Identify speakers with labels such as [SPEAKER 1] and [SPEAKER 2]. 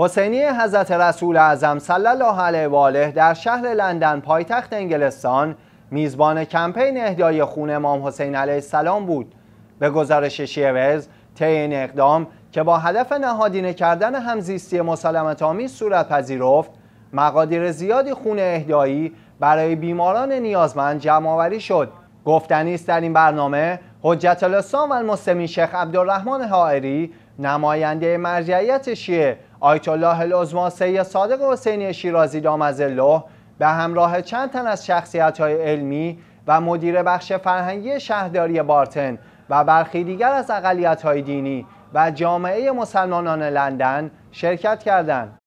[SPEAKER 1] حسینی حضرت رسول اعظم صلی الله علیه و آله در شهر لندن پایتخت انگلستان میزبان کمپین اهدای خون امام حسین علیه السلام بود به گزارش شیوز طی این اقدام که با هدف نهادینه کردن همزیستی مسالمت آمیز صورت پذیرفت مقادیر زیادی خون اهدایی برای بیماران نیازمند جمع‌آوری شد گفتنی است در این برنامه حجت الاسلام و المسلمین شیخ عبدالرحمن حائری نماینده مرجعیت شیعه آیت الله العظما سید صادق حسینی شیرازی دامز الله به همراه چند تن از شخصیت های علمی و مدیر بخش فرهنگی شهرداری بارتن و برخی دیگر از اقلیت های دینی و جامعه مسلمانان لندن
[SPEAKER 2] شرکت کردند.